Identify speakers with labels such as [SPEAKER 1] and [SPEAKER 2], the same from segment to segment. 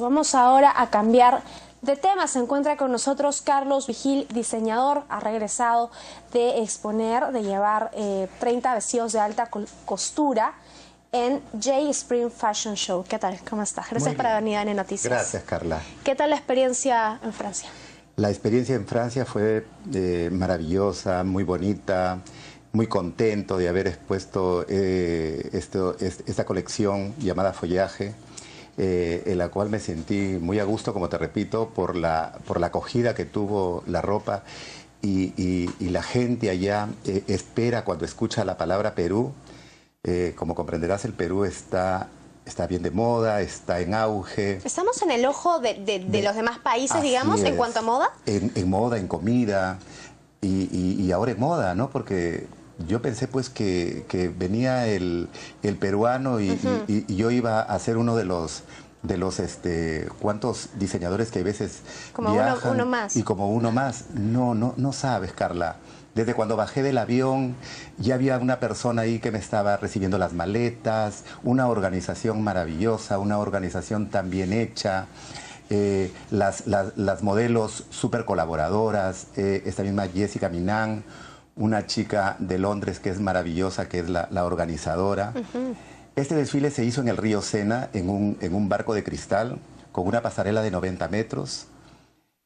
[SPEAKER 1] Vamos ahora a cambiar de tema. Se encuentra con nosotros Carlos Vigil, diseñador, ha regresado de exponer, de llevar 30 eh, vestidos de alta costura en J Spring Fashion Show. ¿Qué tal? ¿Cómo estás? Gracias por venir en Noticias. Gracias, Carla. ¿Qué tal la experiencia en Francia?
[SPEAKER 2] La experiencia en Francia fue eh, maravillosa, muy bonita muy contento de haber expuesto eh, esta colección llamada Follaje. Eh, en la cual me sentí muy a gusto, como te repito, por la, por la acogida que tuvo la ropa. Y, la gente allá eh, espera cuando escucha la palabra Perú. Eh, como comprenderás, el Perú está está bien de moda, está en auge.
[SPEAKER 1] ¿Estamos en el ojo de, los demás países, digamos, en cuanto a moda?
[SPEAKER 2] En, moda, en comida y, ahora en moda, ¿no? Porque yo pensé pues que, venía el, peruano y, yo iba a ser uno de los de los este, cuantos diseñadores que a veces como viajan uno, más. y como uno más. No, no, no sabes, Carla. Desde cuando bajé del avión, ya había una persona ahí que me estaba recibiendo las maletas, una organización maravillosa, una organización tan bien hecha. Eh, las, las, modelos súper colaboradoras, eh, esta misma Jessica Minán, una chica de Londres que es maravillosa, que es la, organizadora. Este desfile se hizo en el río Sena, en un, barco de cristal, con una pasarela de 90 metros,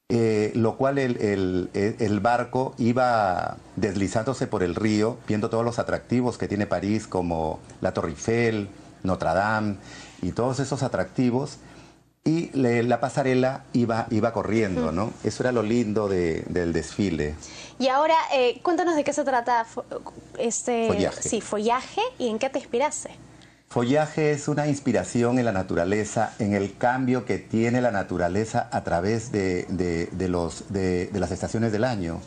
[SPEAKER 2] eh, lo cual el, e, el, barco iba deslizándose por el río, viendo todos los atractivos que tiene París, como la Torre Eiffel, Notre Dame, y todos esos atractivos y la pasarela iba, iba corriendo, ¿no? Eso era lo lindo del desfile.
[SPEAKER 1] Y ahora, eh, cuéntanos de qué se trata este follaje. Sí, follaje y en qué te inspiraste.
[SPEAKER 2] Follaje es una inspiración en la naturaleza, en el cambio que tiene la naturaleza a través de, los, de, las estaciones del año.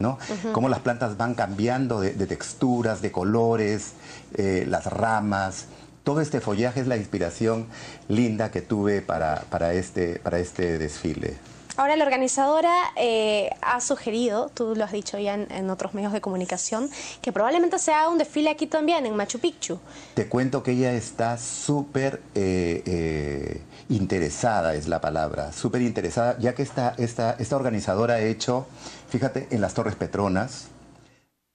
[SPEAKER 2] ¿no? Cómo las plantas van cambiando de, texturas, de colores, eh, las ramas, todo este follaje es la inspiración linda que tuve para, este, para este desfile.
[SPEAKER 1] Ahora, la organizadora eh, ha sugerido, tú lo has dicho ya en, otros medios de comunicación, que probablemente se haga un desfile aquí también, en Machu Picchu.
[SPEAKER 2] Te cuento que ella está súper eh, eh, interesada, es la palabra, súper interesada, ya que esta, esta, esta organizadora ha hecho, fíjate, en las Torres Petronas,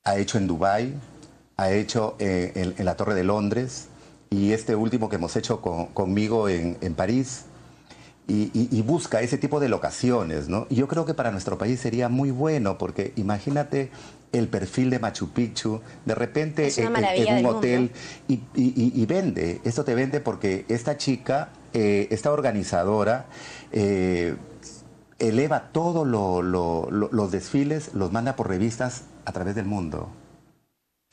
[SPEAKER 2] ha hecho en Dubái, ha hecho en la Torre de Londres, y este último que hemos hecho conmigo en, París. Y, busca ese tipo de locaciones, ¿no? yo creo que para nuestro país sería muy bueno, porque imagínate el perfil de Machu Picchu, de repente en, un hotel y, vende, esto te vende porque esta chica, eh, esta organizadora, eh, eleva todos los desfiles, los manda por revistas a través del mundo.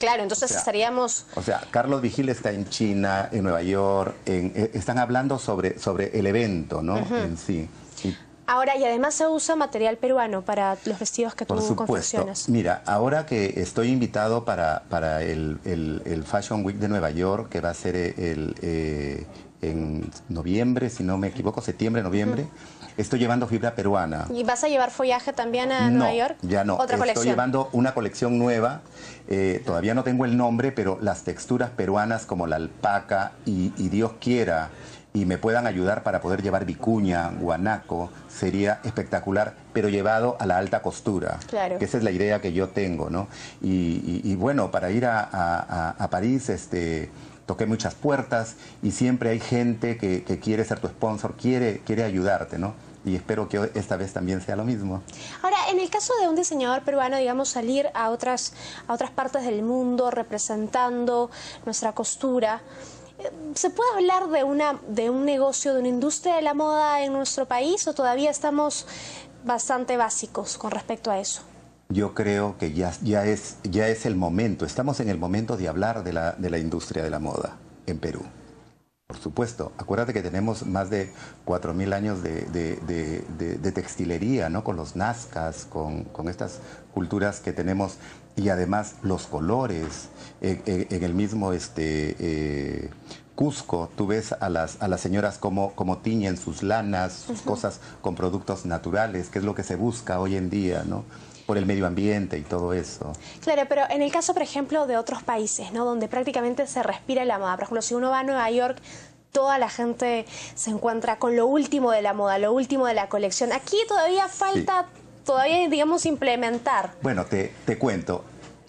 [SPEAKER 1] Claro, entonces estaríamos...
[SPEAKER 2] O sea, Carlos Vigil está en China, en Nueva York, en, eh, están hablando sobre, sobre el evento, ¿no? En sí.
[SPEAKER 1] Ahora, y además se usa material peruano para los vestidos que Por tú supuesto. confeccionas.
[SPEAKER 2] Mira, ahora que estoy invitado para, para el, Fashion Week de Nueva York, que va a ser eh, el, eh, en noviembre, si no me equivoco, septiembre, noviembre. Estoy llevando fibra peruana.
[SPEAKER 1] ¿Y vas a llevar follaje también a Nueva York? Ya no. Estoy llevando
[SPEAKER 2] una colección nueva. Eh, todavía no tengo el nombre, pero las texturas peruanas como la alpaca y, Dios quiera y me puedan ayudar para poder llevar vicuña, guanaco, sería espectacular, pero llevado a la alta costura. Claro. esa es la idea que yo tengo, ¿no? Y, bueno, para ir a, a París, este, toqué muchas puertas y siempre hay gente que, quiere ser tu sponsor, quiere, quiere ayudarte, ¿no? y espero que esta vez también sea lo mismo.
[SPEAKER 1] Ahora, en el caso de un diseñador peruano, digamos, salir a otras, a otras partes del mundo representando nuestra costura, ¿se puede hablar de, una, de un negocio, de una industria de la moda en nuestro país o todavía estamos bastante básicos con respecto a eso?
[SPEAKER 2] yo creo que ya, es, ya es el momento, estamos en el momento de hablar de la, industria de la moda en Perú. Por supuesto, acuérdate que tenemos más de 4.000 años de, textilería, ¿no? Con los nazcas, con, estas culturas que tenemos y además los colores. Eh, eh, en el mismo este, eh, Cusco, tú ves a las, a las señoras cómo, como tiñen sus lanas, sus cosas con productos naturales, que es lo que se busca hoy en día, ¿no? por el medio ambiente y todo eso.
[SPEAKER 1] Claro, pero en el caso, por ejemplo, de otros países, ¿no? Donde prácticamente se respira la moda. Por ejemplo, si uno va a Nueva York, toda la gente se encuentra con lo último de la moda, lo último de la colección. Aquí todavía falta, todavía, digamos, implementar.
[SPEAKER 2] Bueno, te, te cuento.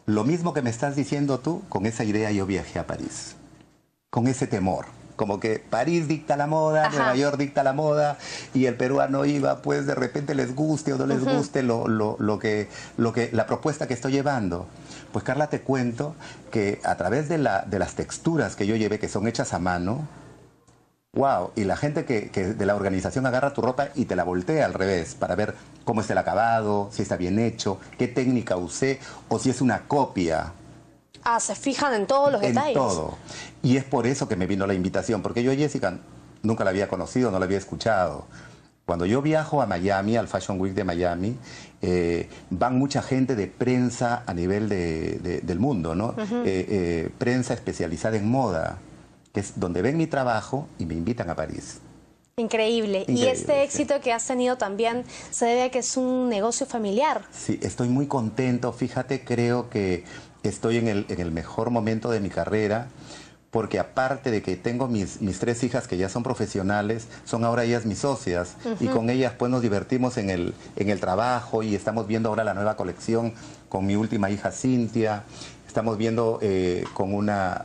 [SPEAKER 2] Lo mismo que me estás diciendo tú, con esa idea yo viajé a París con ese temor. Como que París dicta la moda, Nueva York dicta la moda, y el peruano iba, pues de repente les guste o no les guste lo, que, lo que, la propuesta que estoy llevando. Pues Carla, te cuento que a través de, las texturas que yo llevé, que son hechas a mano, Wow, y la gente que, de la organización agarra tu ropa y te la voltea al revés para ver cómo está el acabado, si está bien hecho, qué técnica usé o si es una copia
[SPEAKER 1] Ah, se fijan en todos los detalles. En todo.
[SPEAKER 2] Y es por eso que me vino la invitación, porque yo a Jessica nunca la había conocido, no la había escuchado. Cuando yo viajo a Miami, al Fashion Week de Miami, eh, van mucha gente de prensa a nivel del mundo, ¿no? Eh, eh, prensa especializada en moda, que es donde ven mi trabajo y me invitan a París.
[SPEAKER 1] Increíble. y este éxito que has tenido también se debe a que es un negocio familiar.
[SPEAKER 2] Sí, estoy muy contento. Fíjate, creo que estoy en el, mejor momento de mi carrera porque aparte de que tengo mis, tres hijas que ya son profesionales, son ahora ellas mis socias y con ellas pues nos divertimos en el, trabajo y estamos viendo ahora la nueva colección con mi última hija Cintia, estamos viendo eh, con una,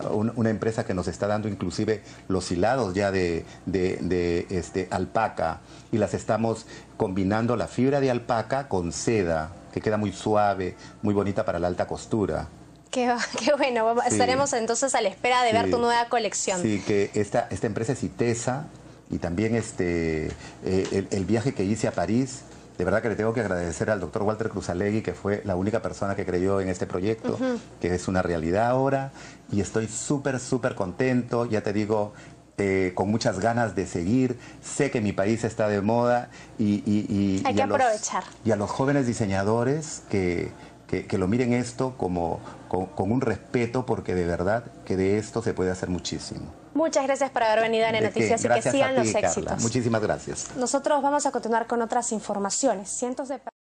[SPEAKER 2] empresa que nos está dando inclusive los hilados ya de, de este, alpaca y las estamos combinando la fibra de alpaca con seda que queda muy suave, muy bonita para la alta costura.
[SPEAKER 1] Qué, bueno, estaremos entonces a la espera de ver tu nueva colección. Sí,
[SPEAKER 2] que esta, empresa es ITESA y también este, eh, el, viaje que hice a París de verdad que le tengo que agradecer al doctor Walter Cruzalegui, que fue la única persona que creyó en este proyecto, que es una realidad ahora, y estoy súper, súper contento, ya te digo, eh, con muchas ganas de seguir, sé que mi país está de moda y... Hay que aprovechar. y a los jóvenes diseñadores que que, lo miren esto como, con, un respeto, porque de verdad que de esto se puede hacer muchísimo.
[SPEAKER 1] Muchas gracias por haber venido a la Noticias y que sigan los éxitos.
[SPEAKER 2] Muchísimas gracias. Nosotros vamos a continuar con otras informaciones. Cientos de